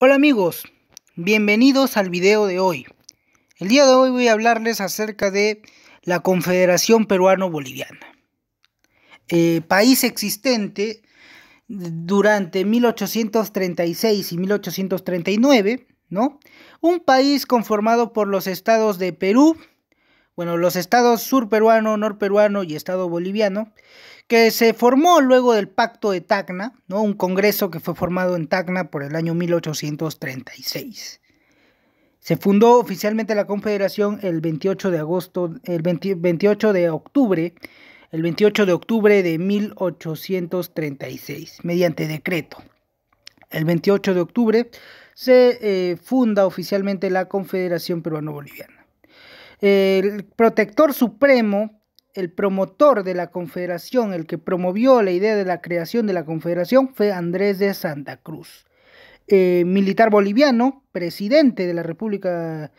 Hola amigos, bienvenidos al video de hoy. El día de hoy voy a hablarles acerca de la Confederación Peruano-Boliviana, eh, país existente durante 1836 y 1839, ¿no? Un país conformado por los estados de Perú, bueno, los estados Sur Peruano, Nor Peruano y estado boliviano, que se formó luego del Pacto de Tacna, ¿no? un congreso que fue formado en Tacna por el año 1836. Se fundó oficialmente la Confederación el 28 de agosto, el de octubre, el 28 de octubre de 1836, mediante decreto. El 28 de octubre se eh, funda oficialmente la Confederación Peruano-Boliviana el protector supremo, el promotor de la Confederación, el que promovió la idea de la creación de la Confederación, fue Andrés de Santa Cruz, eh, militar boliviano, presidente de la República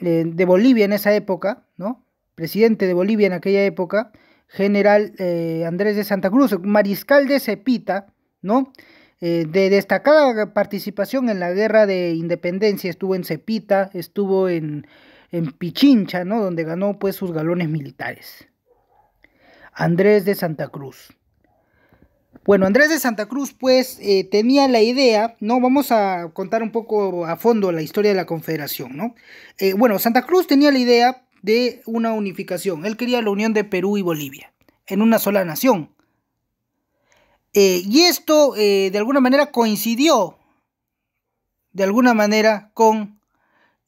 eh, de Bolivia en esa época, ¿no? Presidente de Bolivia en aquella época, general eh, Andrés de Santa Cruz, mariscal de Cepita, ¿no? de destacada participación en la guerra de independencia, estuvo en Cepita, estuvo en en Pichincha, ¿no? donde ganó pues sus galones militares. Andrés de Santa Cruz. Bueno, Andrés de Santa Cruz pues eh, tenía la idea, ¿no? Vamos a contar un poco a fondo la historia de la Confederación, ¿no? Eh, bueno, Santa Cruz tenía la idea de una unificación. Él quería la unión de Perú y Bolivia en una sola nación. Eh, y esto de alguna manera coincidió, de alguna manera, con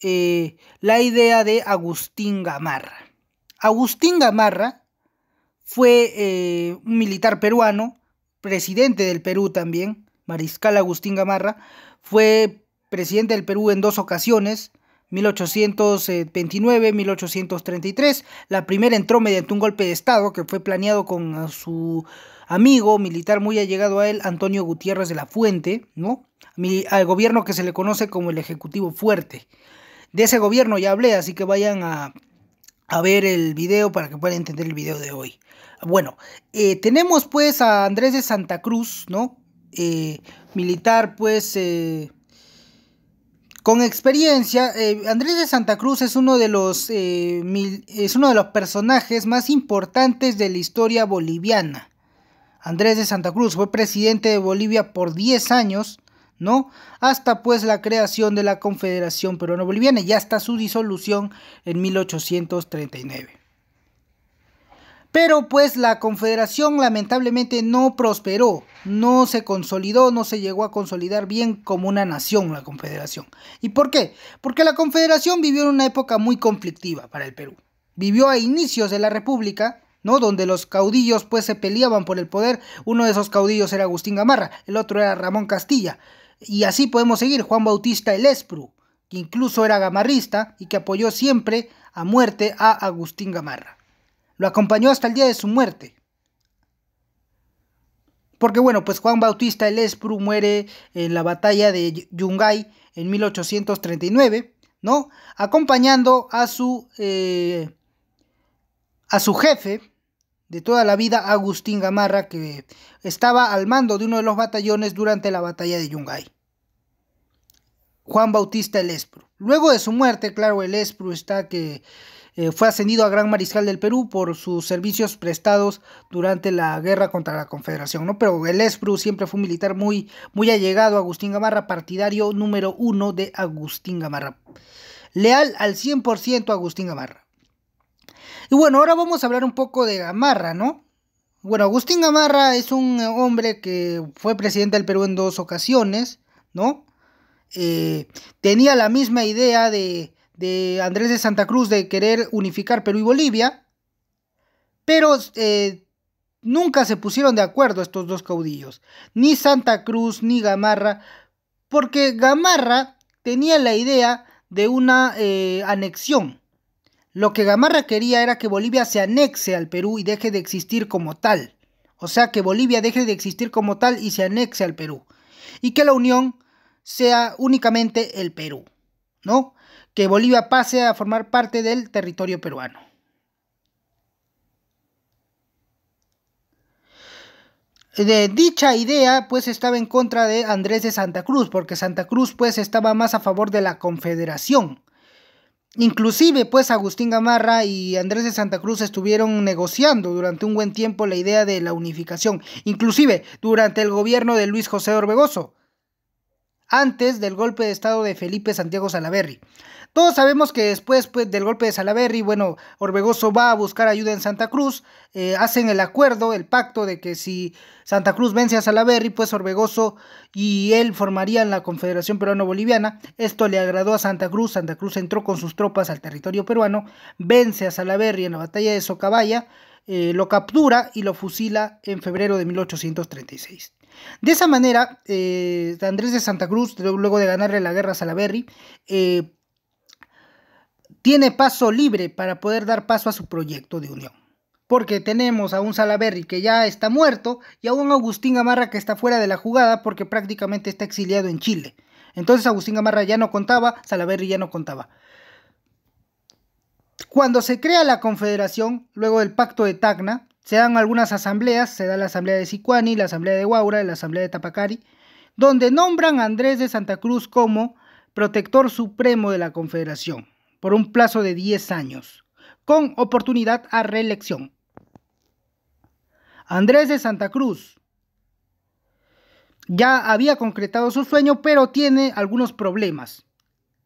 eh, la idea de Agustín Gamarra. Agustín Gamarra fue eh, un militar peruano, presidente del Perú también, Mariscal Agustín Gamarra, fue presidente del Perú en dos ocasiones, 1829-1833. La primera entró mediante un golpe de Estado que fue planeado con su amigo militar muy allegado a él, Antonio Gutiérrez de la Fuente, ¿no? al gobierno que se le conoce como el Ejecutivo Fuerte de ese gobierno ya hablé, así que vayan a, ver el video para que puedan entender el video de hoy. Bueno, eh, tenemos pues a Andrés de Santa Cruz, ¿no? Eh, militar pues... Eh, con experiencia, Andrés de Santa Cruz es uno de, los, es uno de los personajes más importantes de la historia boliviana. Andrés de Santa Cruz fue presidente de Bolivia por 10 años ¿no? Hasta pues la creación de la Confederación Peruano-Boliviana y hasta su disolución en 1839. Pero pues la Confederación lamentablemente no prosperó, no se consolidó, no se llegó a consolidar bien como una nación la Confederación. ¿Y por qué? Porque la Confederación vivió en una época muy conflictiva para el Perú. Vivió a inicios de la República, ¿no? Donde los caudillos pues se peleaban por el poder. Uno de esos caudillos era Agustín Gamarra, el otro era Ramón Castilla. Y así podemos seguir. Juan Bautista el Espru, que incluso era gamarrista y que apoyó siempre a muerte a Agustín Gamarra. Lo acompañó hasta el día de su muerte. Porque bueno, pues Juan Bautista el muere en la batalla de Yungay en 1839, ¿no? Acompañando a su, eh, a su jefe, de toda la vida Agustín Gamarra, que estaba al mando de uno de los batallones durante la batalla de Yungay. Juan Bautista el Espro. Luego de su muerte, claro, el Espro está que eh, fue ascendido a Gran Mariscal del Perú por sus servicios prestados durante la guerra contra la Confederación, ¿no? Pero el Espru siempre fue un militar muy, muy allegado a Agustín Gamarra, partidario número uno de Agustín Gamarra. Leal al 100% a Agustín Gamarra. Y bueno, ahora vamos a hablar un poco de Gamarra, ¿no? Bueno, Agustín Gamarra es un eh, hombre que fue presidente del Perú en dos ocasiones, ¿no? Eh, tenía la misma idea de, Andrés de Santa Cruz de querer unificar Perú y Bolivia, pero eh, nunca se pusieron de acuerdo estos dos caudillos, ni Santa Cruz ni Gamarra, porque Gamarra tenía la idea de una anexión lo que Gamarra quería era que Bolivia se anexe al Perú y deje de existir como tal. O sea, que Bolivia deje de existir como tal y se anexe al Perú. Y que la unión sea únicamente el Perú, ¿no? Que Bolivia pase a formar parte del territorio peruano. De dicha idea pues estaba en contra de Andrés de Santa Cruz, porque Santa Cruz pues estaba más a favor de la confederación Inclusive, pues Agustín Gamarra y Andrés de Santa Cruz estuvieron negociando durante un buen tiempo la idea de la unificación, inclusive durante el gobierno de Luis José Orbegoso, antes del golpe de estado de Felipe Santiago Salaverry. Todos sabemos que después pues, del golpe de Salaverry, bueno, Orbegoso va a buscar ayuda en Santa Cruz, eh, hacen el acuerdo, el pacto de que si Santa Cruz vence a Salaverry, pues Orbegoso y él formarían la Confederación Peruano-Boliviana. Esto le agradó a Santa Cruz, Santa Cruz entró con sus tropas al territorio peruano, vence a Salaverry en la batalla de Socabaya, eh, lo captura y lo fusila en febrero de 1836. De esa manera, eh, Andrés de Santa Cruz, luego de ganarle la guerra a Salaverry, tiene paso libre para poder dar paso a su proyecto de unión. Porque tenemos a un Salaverry que ya está muerto y a un Agustín Gamarra que está fuera de la jugada porque prácticamente está exiliado en Chile. Entonces Agustín Gamarra ya no contaba, Salaverry ya no contaba. Cuando se crea la confederación, luego del pacto de Tacna, se dan algunas asambleas, se da la asamblea de Sicuani, la asamblea de Guaura, la asamblea de Tapacari, donde nombran a Andrés de Santa Cruz como protector supremo de la confederación por un plazo de 10 años, con oportunidad a reelección. Andrés de Santa Cruz ya había concretado su sueño, pero tiene algunos problemas.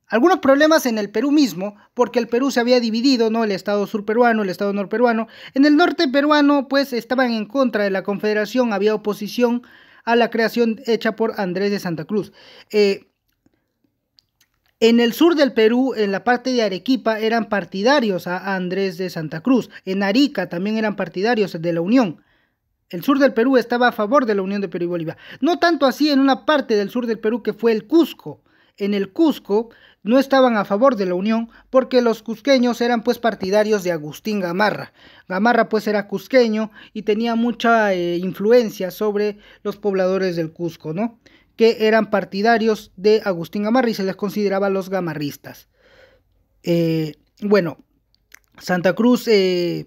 Algunos problemas en el Perú mismo, porque el Perú se había dividido, ¿no? El Estado surperuano, el Estado norperuano. En el norte peruano, pues, estaban en contra de la Confederación, había oposición a la creación hecha por Andrés de Santa Cruz. Eh, en el sur del Perú, en la parte de Arequipa, eran partidarios a Andrés de Santa Cruz. En Arica también eran partidarios de la Unión. El sur del Perú estaba a favor de la Unión de Perú y Bolivia. No tanto así en una parte del sur del Perú que fue el Cusco. En el Cusco no estaban a favor de la Unión porque los cusqueños eran pues partidarios de Agustín Gamarra. Gamarra pues era cusqueño y tenía mucha eh, influencia sobre los pobladores del Cusco, ¿no? que eran partidarios de Agustín Gamarra y se les consideraba los gamarristas. Eh, bueno, Santa Cruz eh,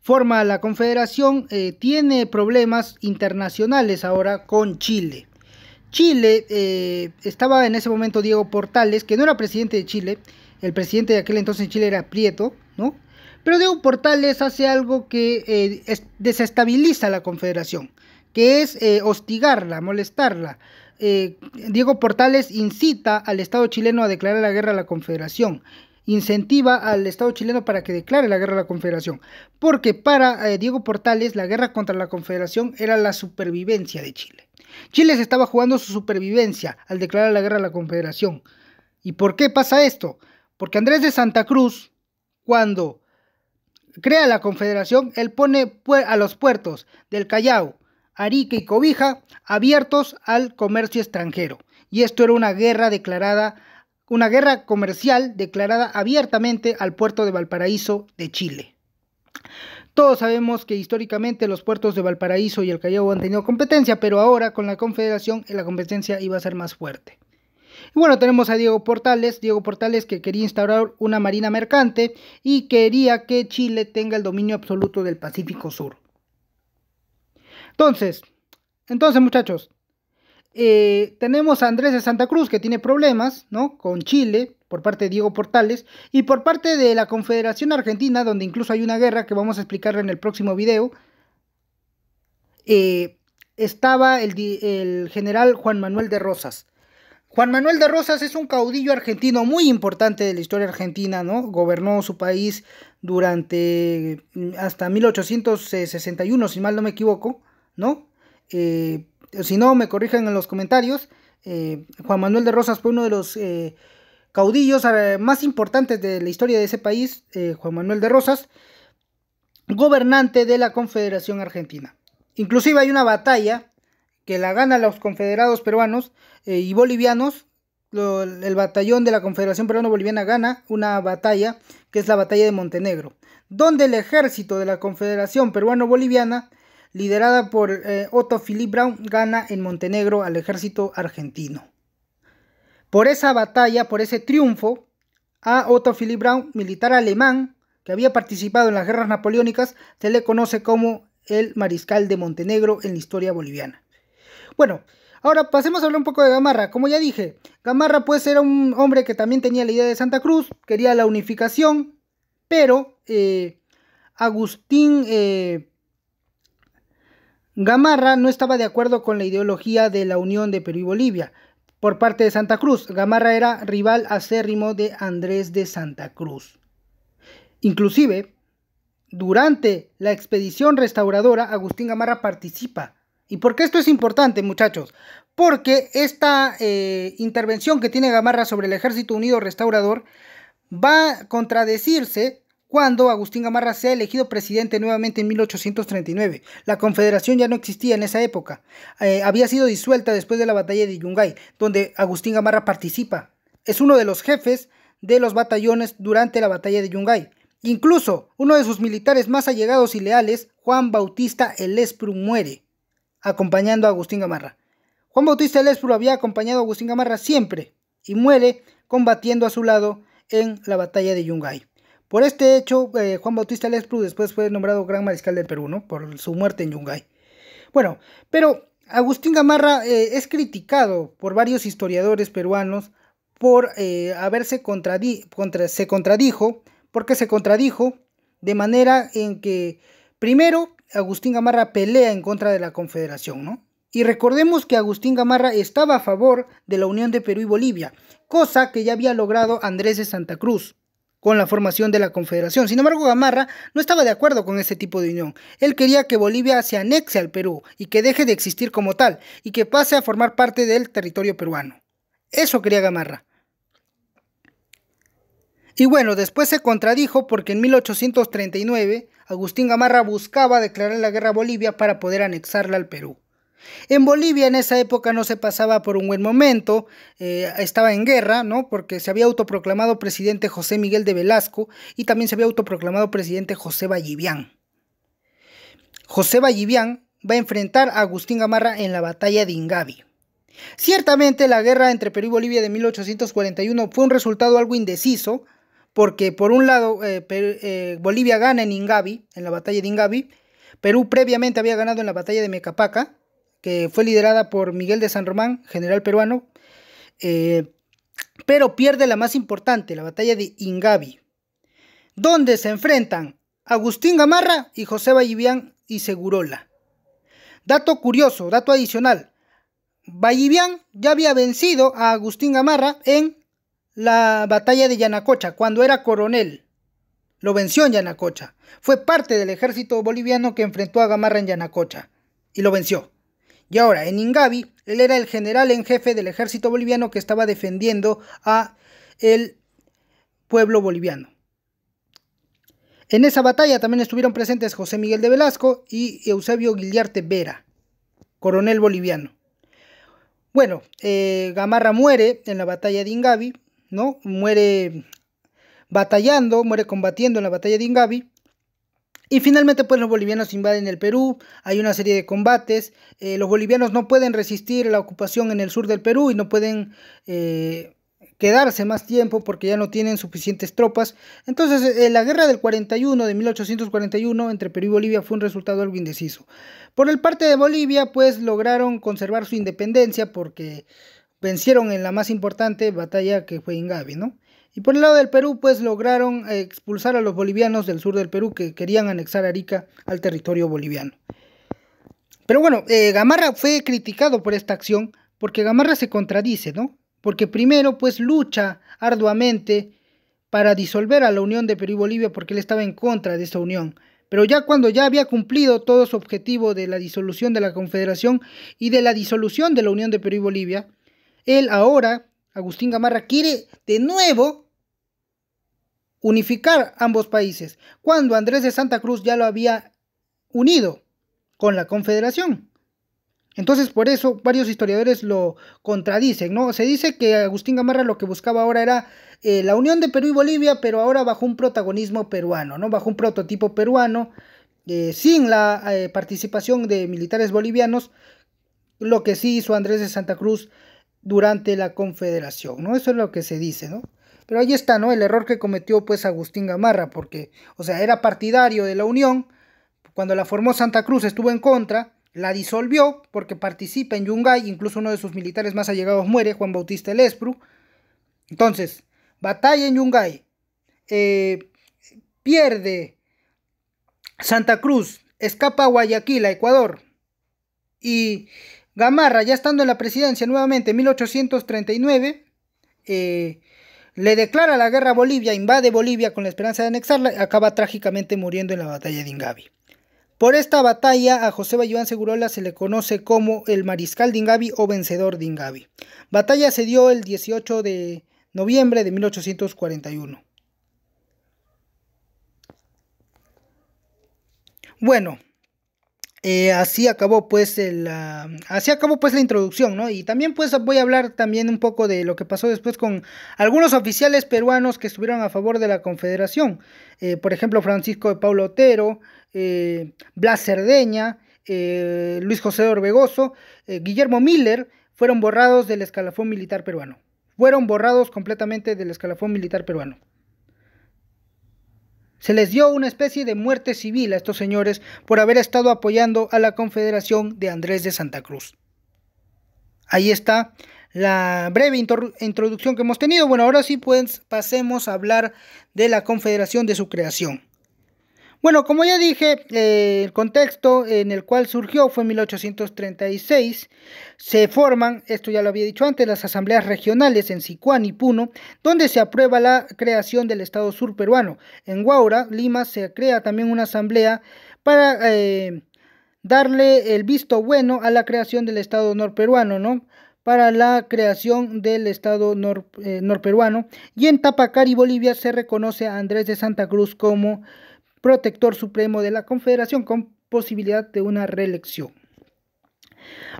forma la confederación, eh, tiene problemas internacionales ahora con Chile. Chile estaba en ese momento Diego Portales, que no era presidente de Chile, el presidente de aquel entonces Chile era Prieto, ¿no? Pero Diego Portales hace algo que desestabiliza la confederación que es eh, hostigarla, molestarla. Eh, Diego Portales incita al Estado chileno a declarar la guerra a la Confederación incentiva al Estado chileno para que declare la guerra a la Confederación, porque para eh, Diego Portales la guerra contra la Confederación era la supervivencia de Chile. Chile se estaba jugando su supervivencia al declarar la guerra a la Confederación. ¿Y por qué pasa esto? Porque Andrés de Santa Cruz, cuando crea la Confederación, él pone a los puertos del Callao, Arica y Cobija abiertos al comercio extranjero. Y esto era una guerra declarada, una guerra comercial declarada abiertamente al puerto de Valparaíso de Chile. Todos sabemos que históricamente los puertos de Valparaíso y el Callao han tenido competencia, pero ahora con la Confederación la competencia iba a ser más fuerte. Y bueno, tenemos a Diego Portales, Diego Portales que quería instaurar una marina mercante y quería que Chile tenga el dominio absoluto del Pacífico Sur. Entonces, entonces muchachos, eh, tenemos a Andrés de Santa Cruz que tiene problemas, ¿no? Con Chile, por parte de Diego Portales, y por parte de la Confederación Argentina, donde incluso hay una guerra que vamos a explicar en el próximo video, eh, estaba el, el general Juan Manuel de Rosas. Juan Manuel de Rosas es un caudillo argentino muy importante de la historia argentina, ¿no? Gobernó su país durante mm, hasta 1861, si mal no me equivoco. ¿no? Eh, si no, me corrijan en los comentarios. Eh, Juan Manuel de Rosas fue uno de los eh, caudillos más importantes de la historia de ese país, Juan Manuel de Rosas, gobernante de la Confederación Argentina. Inclusive hay una batalla que la ganan los confederados peruanos y bolivianos. el batallón de la Confederación Peruano-Boliviana gana una batalla que es la batalla de Montenegro, donde el ejército de la Confederación Peruano-Boliviana liderada por eh, Otto Philip Brown gana en Montenegro al ejército argentino. Por esa batalla, por ese triunfo, a Otto Philip Brown militar alemán que había participado en las guerras napoleónicas, se le conoce como el mariscal de Montenegro en la historia boliviana. Bueno, ahora pasemos a hablar un poco de Gamarra. Como ya dije, Gamarra pues era un hombre que también tenía la idea de Santa Cruz, quería la unificación, pero eh, Agustín eh, Gamarra no estaba de acuerdo con la ideología de la unión de Perú y Bolivia por parte de Santa Cruz. Gamarra era rival acérrimo de Andrés de Santa Cruz. Inclusive, durante la expedición restauradora, Agustín Gamarra participa. ¿Y por qué esto es importante, muchachos? Porque esta eh, intervención que tiene Gamarra sobre el Ejército Unido Restaurador va a contradecirse cuando Agustín Gamarra ha elegido presidente nuevamente en 1839. La Confederación ya no existía en esa época. Eh, había sido disuelta después de la batalla de Yungay, donde Agustín Gamarra participa. Es uno de los jefes de los batallones durante la batalla de Yungay. Incluso uno de sus militares más allegados y leales, Juan Bautista Espru, muere acompañando a Agustín Gamarra. Juan Bautista Espru había acompañado a Agustín Gamarra siempre y muere combatiendo a su lado en la batalla de Yungay. Por este hecho, eh, Juan Bautista Lespru después fue nombrado Gran Mariscal del Perú, ¿no? Por su muerte en Yungay. Bueno, pero Agustín Gamarra eh, es criticado por varios historiadores peruanos por eh, haberse se contradijo, porque se contradijo de manera en que, primero, Agustín Gamarra pelea en contra de la Confederación, ¿no? Y recordemos que Agustín Gamarra estaba a favor de la unión de Perú y Bolivia, cosa que ya había logrado Andrés de Santa Cruz con la formación de la Confederación. Sin embargo, Gamarra no estaba de acuerdo con ese tipo de unión. Él quería que Bolivia se anexe al Perú y que deje de existir como tal y que pase a formar parte del territorio peruano. Eso quería Gamarra. Y bueno, después se contradijo porque en 1839 Agustín Gamarra buscaba declarar la guerra a Bolivia para poder anexarla al Perú. En Bolivia en esa época no se pasaba por un buen momento, eh, estaba en guerra, ¿no? Porque se había autoproclamado presidente José Miguel de Velasco y también se había autoproclamado presidente José Vallivian. José Vallivian va a enfrentar a Agustín Gamarra en la batalla de Ingavi. Ciertamente la guerra entre Perú y Bolivia de 1841 fue un resultado algo indeciso, porque por un lado eh, eh, Bolivia gana en Ingavi, en la batalla de Ingavi, Perú previamente había ganado en la batalla de Mecapaca, que fue liderada por Miguel de San Román, general peruano, eh, pero pierde la más importante, la batalla de Ingavi, donde se enfrentan Agustín Gamarra y José Vallivián y Segurola. Dato curioso, dato adicional, Vallivian ya había vencido a Agustín Gamarra en la batalla de Yanacocha, cuando era coronel. Lo venció en Yanacocha. Fue parte del ejército boliviano que enfrentó a Gamarra en Yanacocha y lo venció. Y ahora, en Ingavi, él era el general en jefe del ejército boliviano que estaba defendiendo a el pueblo boliviano. En esa batalla también estuvieron presentes José Miguel de Velasco y Eusebio Guillarte Vera, coronel boliviano. Bueno, eh, Gamarra muere en la batalla de Ingavi, ¿no? Muere batallando, muere combatiendo en la batalla de Ingavi. Y finalmente pues los bolivianos invaden el Perú, hay una serie de combates, eh, los bolivianos no pueden resistir la ocupación en el sur del Perú y no pueden eh, quedarse más tiempo porque ya no tienen suficientes tropas. Entonces eh, la guerra del 41, de 1841, entre Perú y Bolivia fue un resultado algo indeciso. Por el parte de Bolivia pues lograron conservar su independencia porque vencieron en la más importante batalla que fue Ingavi, ¿no? Y por el lado del Perú, pues lograron eh, expulsar a los bolivianos del sur del Perú que querían anexar Arica al territorio boliviano. Pero bueno, eh, Gamarra fue criticado por esta acción porque Gamarra se contradice, ¿no? Porque primero, pues lucha arduamente para disolver a la Unión de Perú y Bolivia porque él estaba en contra de esa unión. Pero ya cuando ya había cumplido todo su objetivo de la disolución de la Confederación y de la disolución de la Unión de Perú y Bolivia, él ahora Agustín Gamarra quiere de nuevo unificar ambos países, cuando Andrés de Santa Cruz ya lo había unido con la Confederación. Entonces, por eso varios historiadores lo contradicen, ¿no? Se dice que Agustín Gamarra lo que buscaba ahora era eh, la unión de Perú y Bolivia, pero ahora bajo un protagonismo peruano, ¿no? Bajo un prototipo peruano, eh, sin la eh, participación de militares bolivianos, lo que sí hizo Andrés de Santa Cruz durante la confederación, ¿no? Eso es lo que se dice, ¿no? Pero ahí está, ¿no? El error que cometió pues Agustín Gamarra, porque, o sea, era partidario de la Unión, cuando la formó Santa Cruz estuvo en contra, la disolvió porque participa en Yungay, incluso uno de sus militares más allegados muere, Juan Bautista Lespru. Entonces, batalla en Yungay, eh, pierde Santa Cruz, escapa a Guayaquil, a Ecuador, y Gamarra, ya estando en la presidencia nuevamente en 1839, eh, le declara la guerra a Bolivia, invade Bolivia con la esperanza de anexarla, acaba trágicamente muriendo en la batalla de Ingavi. Por esta batalla a José Bayuán Segurola se le conoce como el mariscal de Ingavi o vencedor de Ingavi. Batalla se dio el 18 de noviembre de 1841. Bueno, eh, así acabó pues ah, así acabó pues la introducción, Y también pues voy a hablar también un poco de lo que pasó después con algunos oficiales peruanos que estuvieron a favor de la Confederación, eh, por ejemplo Francisco de Paulo Otero, eh, Blas Cerdeña, Luis José Orbegoso, Guillermo Miller, fueron borrados del escalafón militar peruano, fueron borrados completamente del escalafón militar peruano. Se les dio una especie de muerte civil a estos señores por haber estado apoyando a la Confederación de Andrés de Santa Cruz. Ahí está la breve introducción que hemos tenido. Bueno, ahora sí pues pasemos a hablar de la Confederación de su creación. Bueno, como ya dije, eh, el contexto en el cual surgió fue en 1836. Se forman, esto ya lo había dicho antes, las asambleas regionales en Sicuán y Puno, donde se aprueba la creación del Estado sur peruano. En Guaura, Lima, se crea también una asamblea para eh, darle el visto bueno a la creación del Estado peruano, ¿no? para la creación del Estado nor, eh, norperuano y en Tapacari, Bolivia, se reconoce a Andrés de Santa Cruz como protector supremo de la Confederación con posibilidad de una reelección.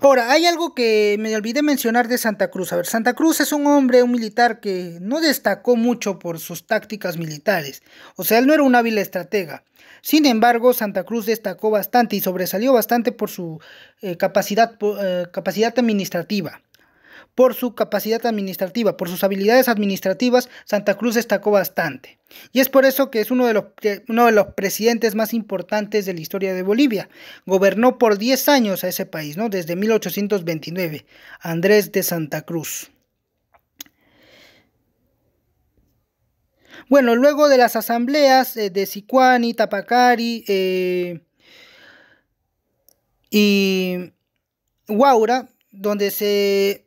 Ahora, hay algo que me olvidé mencionar de Santa Cruz. A ver, Santa Cruz es un hombre, un militar que no destacó mucho por sus tácticas militares. O sea, él no era un hábil estratega. Sin embargo, Santa Cruz destacó bastante y sobresalió bastante por su eh, capacidad, eh, capacidad administrativa por su capacidad administrativa, por sus habilidades administrativas, Santa Cruz destacó bastante. Y es por eso que es uno de los, uno de los presidentes más importantes de la historia de Bolivia. Gobernó por 10 años a ese país, ¿no? Desde 1829, Andrés de Santa Cruz. Bueno, luego de las asambleas eh, de Sicuani, Tapacari eh, y Huaura, donde se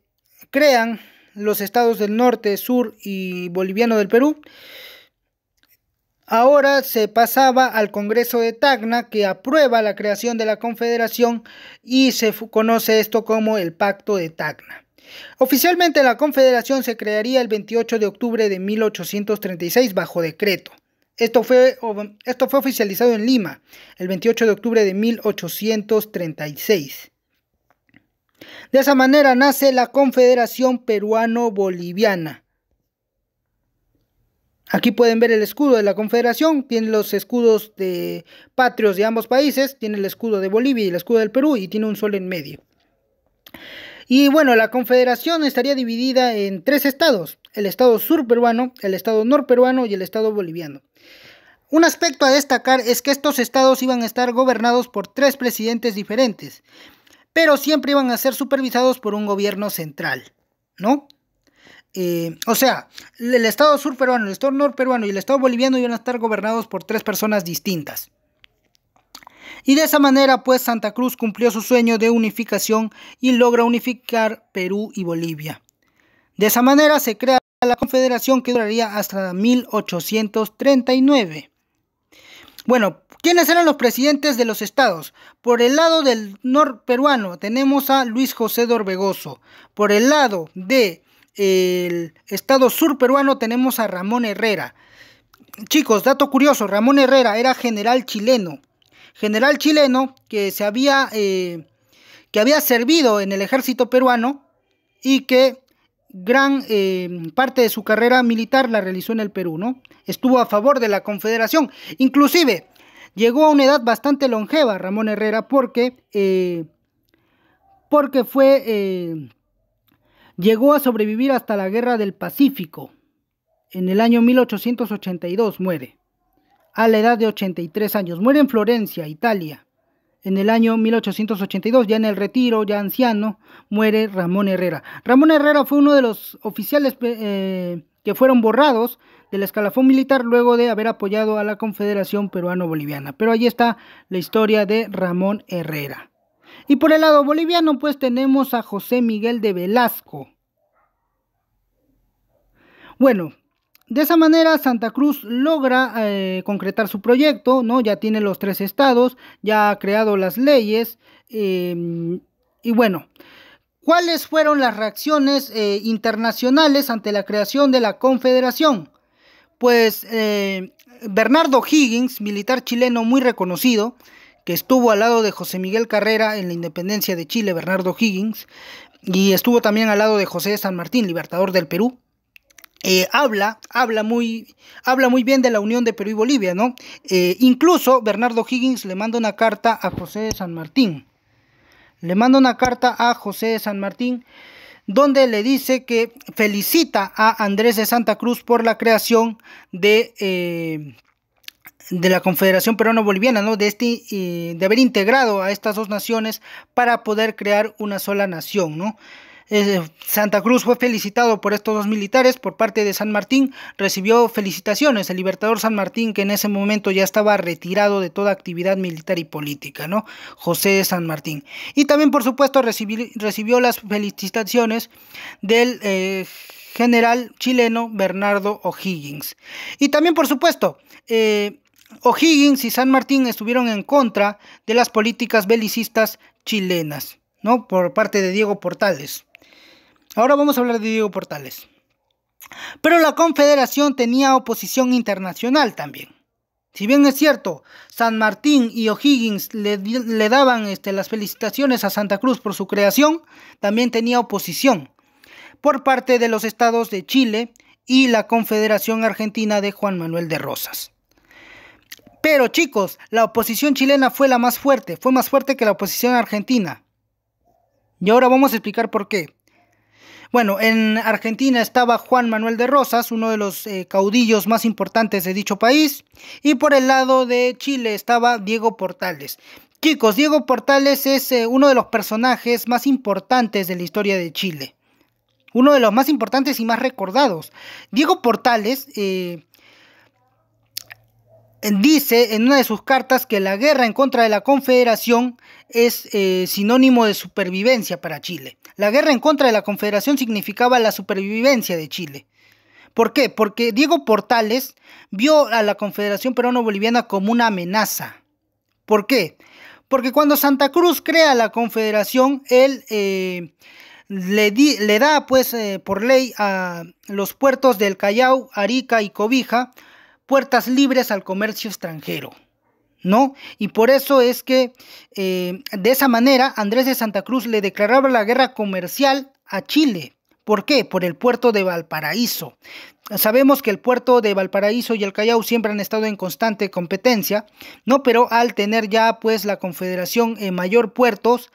crean los estados del norte, sur y boliviano del Perú. Ahora se pasaba al Congreso de Tacna que aprueba la creación de la Confederación y se conoce esto como el Pacto de Tacna. Oficialmente la Confederación se crearía el 28 de octubre de 1836 bajo decreto. Esto fue, esto fue oficializado en Lima el 28 de octubre de 1836. De esa manera nace la Confederación Peruano-Boliviana. Aquí pueden ver el escudo de la Confederación, tiene los escudos de patrios de ambos países, tiene el escudo de Bolivia y el escudo del Perú y tiene un sol en medio. Y bueno, la Confederación estaría dividida en tres estados, el estado sur peruano, el estado peruano y el estado boliviano. Un aspecto a destacar es que estos estados iban a estar gobernados por tres presidentes diferentes pero siempre iban a ser supervisados por un gobierno central, ¿no? Eh, o sea, el Estado sur peruano, el Estado peruano y el Estado boliviano iban a estar gobernados por tres personas distintas. Y de esa manera, pues Santa Cruz cumplió su sueño de unificación y logra unificar Perú y Bolivia. De esa manera se crea la confederación que duraría hasta 1839. Bueno, ¿quiénes eran los presidentes de los estados? Por el lado del norperuano tenemos a Luis José Dorbegoso. Por el lado del estado surperuano tenemos a Ramón Herrera. Chicos, dato curioso, Ramón Herrera era general chileno. General chileno que se había, eh, que había servido en el ejército peruano y que gran eh, parte de su carrera militar la realizó en el Perú, ¿no? Estuvo a favor de la Confederación. Inclusive, llegó a una edad bastante longeva Ramón Herrera porque, eh, porque fue, eh, llegó a sobrevivir hasta la Guerra del Pacífico. En el año 1882 muere, a la edad de 83 años. Muere en Florencia, Italia en el año 1882, ya en el retiro, ya anciano, muere Ramón Herrera. Ramón Herrera fue uno de los oficiales eh, que fueron borrados del escalafón militar luego de haber apoyado a la Confederación Peruano-Boliviana. Pero ahí está la historia de Ramón Herrera. Y por el lado boliviano, pues tenemos a José Miguel de Velasco. Bueno, de esa manera Santa Cruz logra eh, concretar su proyecto, ¿no? Ya tiene los tres estados, ya ha creado las leyes em, y bueno. ¿Cuáles fueron las reacciones eh, internacionales ante la creación de la Confederación? Pues eh, Bernardo Higgins, militar chileno muy reconocido, que estuvo al lado de José Miguel Carrera en la independencia de Chile, Bernardo Higgins, y estuvo también al lado de José San Martín, libertador del Perú, eh, habla, habla muy, habla muy bien de la unión de Perú y Bolivia, ¿no? Eh, incluso Bernardo Higgins le manda una carta a José de San Martín. Le manda una carta a José de San Martín donde le dice que felicita a Andrés de Santa Cruz por la creación de, eh, de la Confederación Peruano-Boliviana, ¿no? de, este, de haber integrado a estas dos naciones para poder crear una sola nación. ¿no? Eh, Santa Cruz fue felicitado por estos dos militares por parte de San Martín, recibió felicitaciones el libertador San Martín que en ese momento ya estaba retirado de toda actividad militar y política, ¿no? José San Martín. Y también por supuesto recibió, las felicitaciones del eh, general chileno Bernardo O'Higgins. Y también por supuesto... Eh, O'Higgins y San Martín estuvieron en contra de las políticas belicistas chilenas, ¿no? Por parte de Diego Portales. Ahora vamos a hablar de Diego Portales. Pero la Confederación tenía oposición internacional también. Si bien es cierto, San Martín y O'Higgins le, daban este, las felicitaciones a Santa Cruz por su creación, también tenía oposición por parte de los estados de Chile y la Confederación Argentina de Juan Manuel de Rosas. Pero chicos, la oposición chilena fue la más fuerte, fue más fuerte que la oposición argentina. Y ahora vamos a explicar por qué. Bueno, en Argentina estaba Juan Manuel de Rosas, uno de los eh, caudillos más importantes de dicho país, y por el lado de Chile estaba Diego Portales. Chicos, Diego Portales es eh, uno de los personajes más importantes de la historia de Chile. Uno de los más importantes y más recordados. Diego Portales eh, dice en una de sus cartas que la guerra en contra de la Confederación es sinónimo de supervivencia para Chile. La guerra en contra de la Confederación significaba la supervivencia de Chile. ¿Por qué? Porque Diego Portales vio a la Confederación Peruano-Boliviana como una amenaza. ¿Por qué? Porque cuando Santa Cruz crea la Confederación, él eh, le, da pues eh, por ley a los puertos del Callao, Arica y Cobija puertas libres al comercio extranjero. ¿no? Y por eso es que eh, de esa manera Andrés de Santa Cruz le declaraba la guerra comercial a Chile. ¿Por qué? Por el puerto de Valparaíso. Sabemos que el puerto de Valparaíso y el Callao siempre han estado en constante competencia, ¿no? Pero al tener ya pues la Confederación en mayor puertos,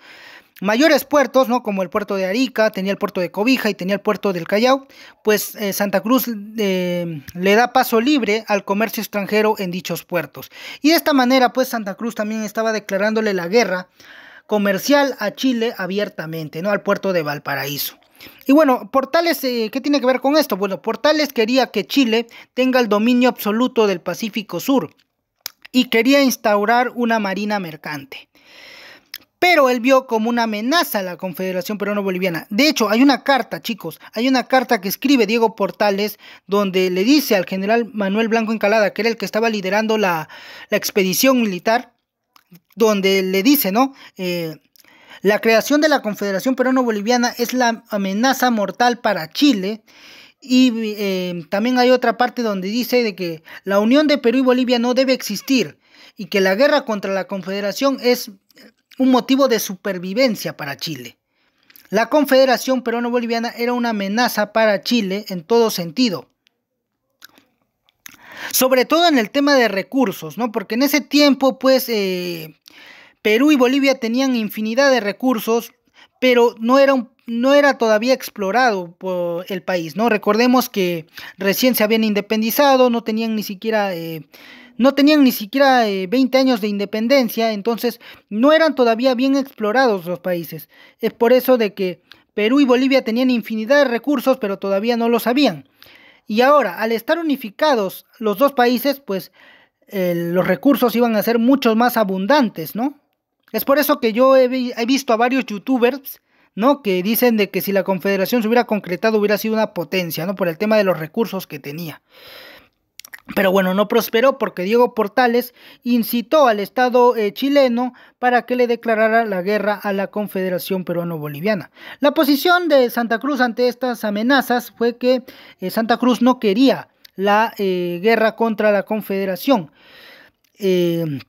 mayores puertos, ¿no? Como el puerto de Arica, tenía el puerto de Cobija y tenía el puerto del Callao, pues eh, Santa Cruz eh, le da paso libre al comercio extranjero en dichos puertos. Y de esta manera, pues Santa Cruz también estaba declarándole la guerra comercial a Chile abiertamente, ¿no? Al puerto de Valparaíso. Y bueno, Portales, eh, ¿qué tiene que ver con esto? Bueno, Portales quería que Chile tenga el dominio absoluto del Pacífico Sur y quería instaurar una marina mercante pero él vio como una amenaza a la Confederación Peruano-Boliviana. De hecho, hay una carta, chicos, hay una carta que escribe Diego Portales donde le dice al general Manuel Blanco Encalada, que era el que estaba liderando la, expedición militar, donde le dice, ¿no? Eh, la creación de la Confederación Peruano-Boliviana es la amenaza mortal para Chile. Y eh, también hay otra parte donde dice de que la unión de Perú y Bolivia no debe existir y que la guerra contra la Confederación es un motivo de supervivencia para Chile. La Confederación Peruano-Boliviana era una amenaza para Chile en todo sentido. Sobre todo en el tema de recursos, ¿no? Porque en ese tiempo, pues, eh, Perú y Bolivia tenían infinidad de recursos, pero no era, no era todavía explorado por el país, ¿no? Recordemos que recién se habían independizado, no tenían ni siquiera... Eh, no tenían ni siquiera 20 eh, años de independencia, entonces no eran todavía bien explorados los países. Es por eso de que Perú y Bolivia tenían infinidad de recursos, pero todavía no lo sabían. Y ahora, al estar unificados los dos países, pues eh, los recursos iban a ser mucho más abundantes, ¿no? Es por eso que yo he, he visto a varios youtubers ¿no? Que dicen de que si la confederación se hubiera concretado hubiera sido una potencia, ¿no? Por el tema de los recursos que tenía. Pero bueno, no prosperó porque Diego Portales incitó al Estado eh, chileno para que le declarara la guerra a la Confederación Peruano-Boliviana. La posición de Santa Cruz ante estas amenazas fue que eh, Santa Cruz no quería la eh, guerra contra la Confederación. Eh,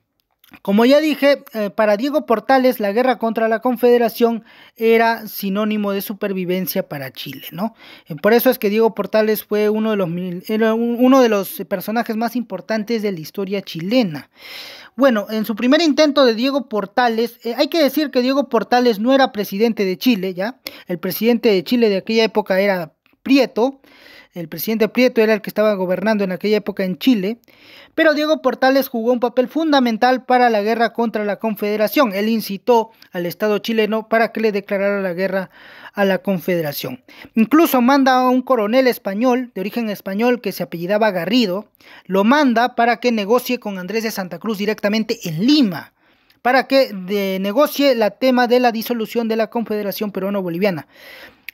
como ya dije, eh, para Diego Portales la guerra contra la Confederación era sinónimo de supervivencia para Chile, ¿no? Eh, por eso es que Diego Portales fue uno de los, uno de los personajes más importantes de la historia chilena. Bueno, en su primer intento de Diego Portales, eh, hay que decir que Diego Portales no era presidente de Chile, ¿ya? El presidente de Chile de aquella época era Prieto. El presidente Prieto era el que estaba gobernando en aquella época en Chile, pero Diego Portales jugó un papel fundamental para la guerra contra la Confederación. Él incitó al Estado chileno para que le declarara la guerra a la Confederación. Incluso manda a un coronel español, de origen español, que se apellidaba Garrido, lo manda para que negocie con Andrés de Santa Cruz directamente en Lima para que negocie la tema de la disolución de la Confederación Peruano-Boliviana.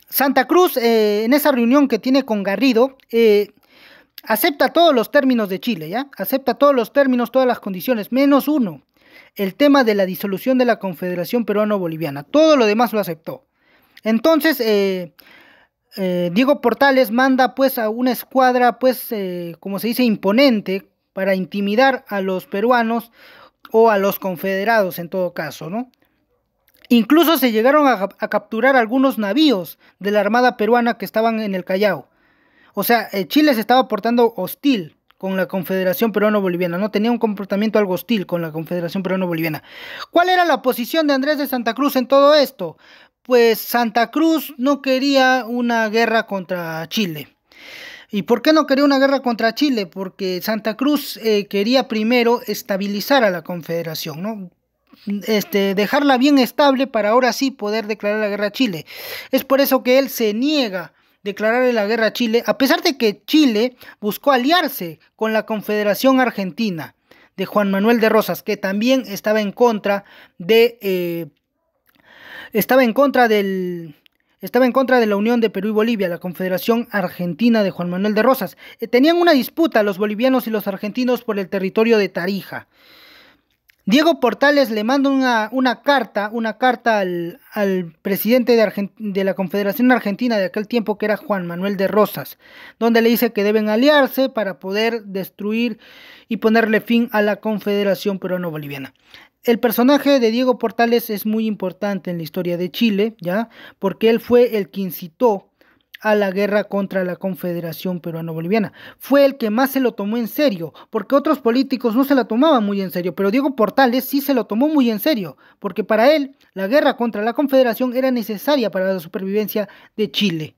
Santa Cruz, eh, en esa reunión que tiene con Garrido, eh, acepta todos los términos de Chile, ¿ya? Acepta todos los términos, todas las condiciones, menos uno, el tema de la disolución de la Confederación Peruano-Boliviana. Todo lo demás lo aceptó. Entonces, eh, Diego Portales manda pues a una escuadra, pues, como se dice, imponente para intimidar a los peruanos o a los confederados en todo caso, ¿no? Incluso se llegaron a, capturar algunos navíos de la Armada peruana que estaban en el Callao. O sea, eh, Chile se estaba portando hostil con la Confederación Peruano-Boliviana, ¿no? Tenía un comportamiento algo hostil con la Confederación Peruano-Boliviana. ¿Cuál era la posición de Andrés de Santa Cruz en todo esto? Pues Santa Cruz no quería una guerra contra Chile. ¿Y por qué no quería una guerra contra Chile? Porque Santa Cruz eh, quería primero estabilizar a la Confederación, ¿no? este, dejarla bien estable para ahora sí poder declarar la guerra a Chile. Es por eso que él se niega a declarar la guerra a Chile, a pesar de que Chile buscó aliarse con la Confederación Argentina de Juan Manuel de Rosas, que también estaba en contra de... Eh, estaba en contra del... Estaba en contra de la Unión de Perú y Bolivia, la Confederación Argentina de Juan Manuel de Rosas. Eh, tenían una disputa los bolivianos y los argentinos por el territorio de Tarija. Diego Portales le manda una, carta, una carta al, presidente de, de la Confederación Argentina de aquel tiempo, que era Juan Manuel de Rosas, donde le dice que deben aliarse para poder destruir y ponerle fin a la Confederación Peruano-Boliviana. El personaje de Diego Portales es muy importante en la historia de Chile, ¿ya? Porque él fue el que incitó a la guerra contra la Confederación Peruano-Boliviana. Fue el que más se lo tomó en serio, porque otros políticos no se la tomaban muy en serio, pero Diego Portales sí se lo tomó muy en serio, porque para él la guerra contra la Confederación era necesaria para la supervivencia de Chile.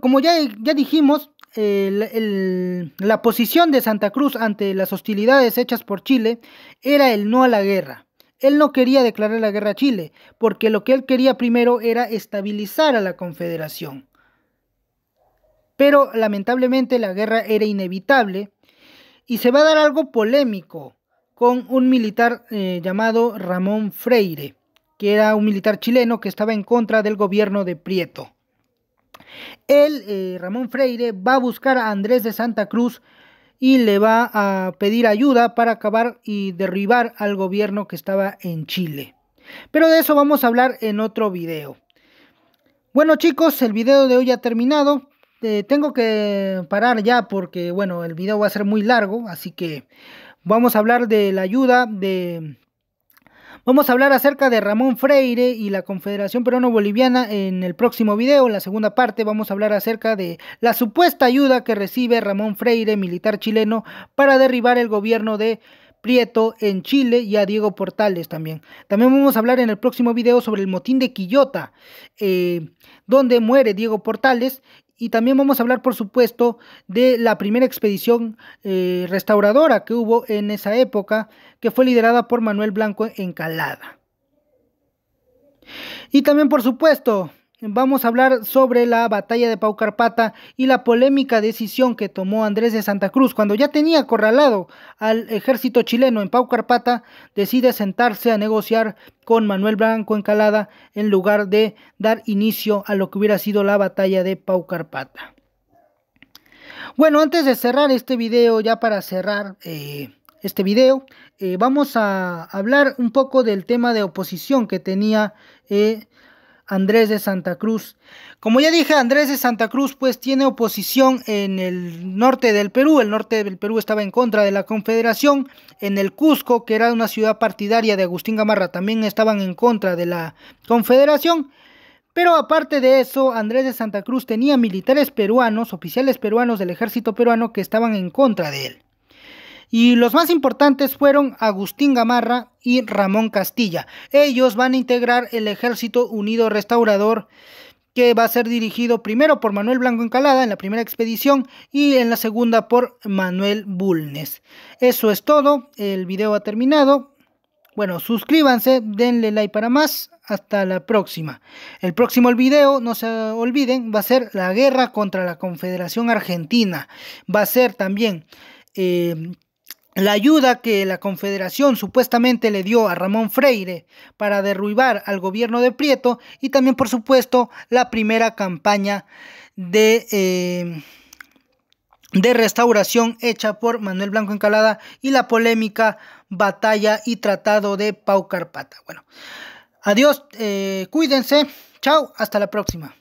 Como ya, ya dijimos, la posición de Santa Cruz ante las hostilidades hechas por Chile era el no a la guerra. Él no quería declarar la guerra a Chile, porque lo que él quería primero era estabilizar a la Confederación. Pero lamentablemente la guerra era inevitable y se va a dar algo polémico con un militar eh, llamado Ramón Freire, que era un militar chileno que estaba en contra del gobierno de Prieto. Él, eh, Ramón Freire, va a buscar a Andrés de Santa Cruz y le va a pedir ayuda para acabar y derribar al gobierno que estaba en Chile. Pero de eso vamos a hablar en otro video. Bueno chicos, el video de hoy ha terminado. Eh, tengo que parar ya porque bueno, el video va a ser muy largo, así que vamos a hablar de la ayuda de Vamos a hablar acerca de Ramón Freire y la Confederación Peruano-Boliviana en el próximo video. En la segunda parte vamos a hablar acerca de la supuesta ayuda que recibe Ramón Freire, militar chileno, para derribar el gobierno de Prieto en Chile y a Diego Portales también. También vamos a hablar en el próximo video sobre el motín de Quillota, eh, donde muere Diego Portales y también vamos a hablar, por supuesto, de la primera expedición eh, restauradora que hubo en esa época, que fue liderada por Manuel Blanco Encalada. Y también, por supuesto, Vamos a hablar sobre la batalla de Paucarpata y la polémica decisión que tomó Andrés de Santa Cruz cuando ya tenía acorralado al ejército chileno en Paucarpata, decide sentarse a negociar con Manuel Blanco Encalada en lugar de dar inicio a lo que hubiera sido la batalla de Paucarpata. Bueno, antes de cerrar este video, ya para cerrar eh, este video, eh, vamos a hablar un poco del tema de oposición que tenía eh, Andrés de Santa Cruz. Como ya dije, Andrés de Santa Cruz pues tiene oposición en el norte del Perú. El norte del Perú estaba en contra de la Confederación. En el Cusco, que era una ciudad partidaria de Agustín Gamarra, también estaban en contra de la Confederación. Pero aparte de eso, Andrés de Santa Cruz tenía militares peruanos, oficiales peruanos del ejército peruano que estaban en contra de él y los más importantes fueron Agustín Gamarra y Ramón Castilla. Ellos van a integrar el Ejército Unido Restaurador que va a ser dirigido primero por Manuel Blanco Encalada en la primera expedición y en la segunda por Manuel Bulnes. Eso es todo, el video ha terminado. Bueno, suscríbanse, denle like para más. Hasta la próxima. El próximo video, no se olviden, va a ser la guerra contra la Confederación Argentina. Va a ser también eh, la ayuda que la Confederación supuestamente le dio a Ramón Freire para derribar al gobierno de Prieto y también, por supuesto, la primera campaña de, eh, de restauración hecha por Manuel Blanco Encalada y la polémica batalla y tratado de Pau Carpata. Bueno, adiós, eh, cuídense, chao, hasta la próxima.